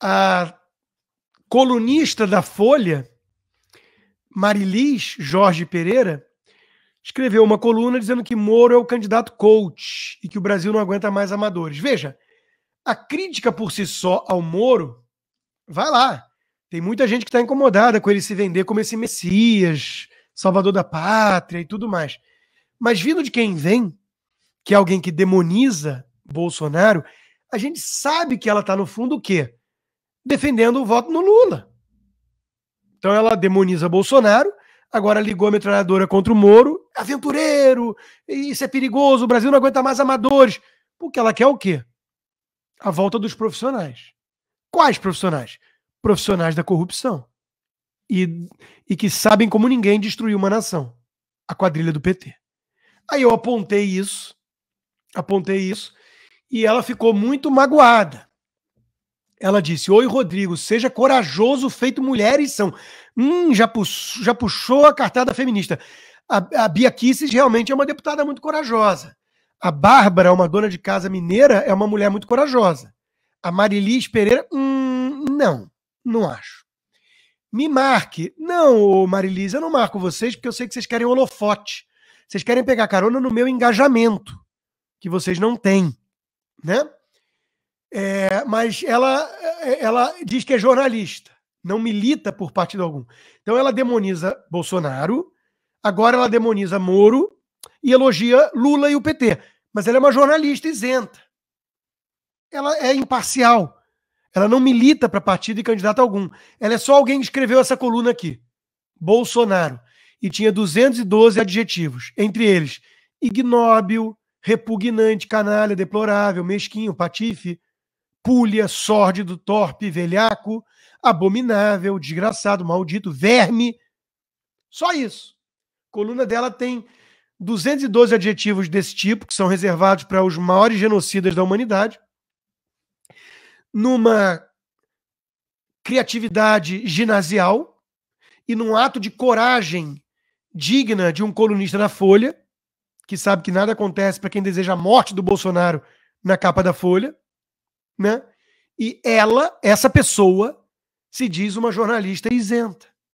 a colunista da Folha, Marilis Jorge Pereira, escreveu uma coluna dizendo que Moro é o candidato coach e que o Brasil não aguenta mais amadores. Veja, a crítica por si só ao Moro, vai lá. Tem muita gente que está incomodada com ele se vender como esse Messias, Salvador da Pátria e tudo mais. Mas vindo de quem vem, que é alguém que demoniza Bolsonaro, a gente sabe que ela está no fundo o quê? defendendo o voto no Lula. Então ela demoniza Bolsonaro, agora ligou a metralhadora contra o Moro, é aventureiro, isso é perigoso, o Brasil não aguenta mais amadores. Porque ela quer o quê? A volta dos profissionais. Quais profissionais? Profissionais da corrupção. E, e que sabem como ninguém destruir uma nação. A quadrilha do PT. Aí eu apontei isso, apontei isso, e ela ficou muito magoada. Ela disse: Oi, Rodrigo, seja corajoso, feito mulheres são. Hum, já, puxou, já puxou a cartada feminista. A, a Bia Kisses realmente é uma deputada muito corajosa. A Bárbara, uma dona de casa mineira, é uma mulher muito corajosa. A Marilis Pereira, hum, não, não acho. Me marque. Não, Marilis, eu não marco vocês porque eu sei que vocês querem holofote. Vocês querem pegar carona no meu engajamento, que vocês não têm, né? É, mas ela, é, ela diz que é jornalista, não milita por partido algum. Então ela demoniza Bolsonaro, agora ela demoniza Moro e elogia Lula e o PT. Mas ela é uma jornalista isenta. Ela é imparcial. Ela não milita para partido e candidato algum. Ela é só alguém que escreveu essa coluna aqui. Bolsonaro. E tinha 212 adjetivos, entre eles ignóbil, repugnante, canalha, deplorável, mesquinho, patife, pulha, sórdido, torpe, velhaco, abominável, desgraçado, maldito, verme. Só isso. A coluna dela tem 212 adjetivos desse tipo, que são reservados para os maiores genocidas da humanidade, numa criatividade ginasial e num ato de coragem digna de um colunista da Folha, que sabe que nada acontece para quem deseja a morte do Bolsonaro na capa da Folha né? E ela, essa pessoa, se diz uma jornalista isenta.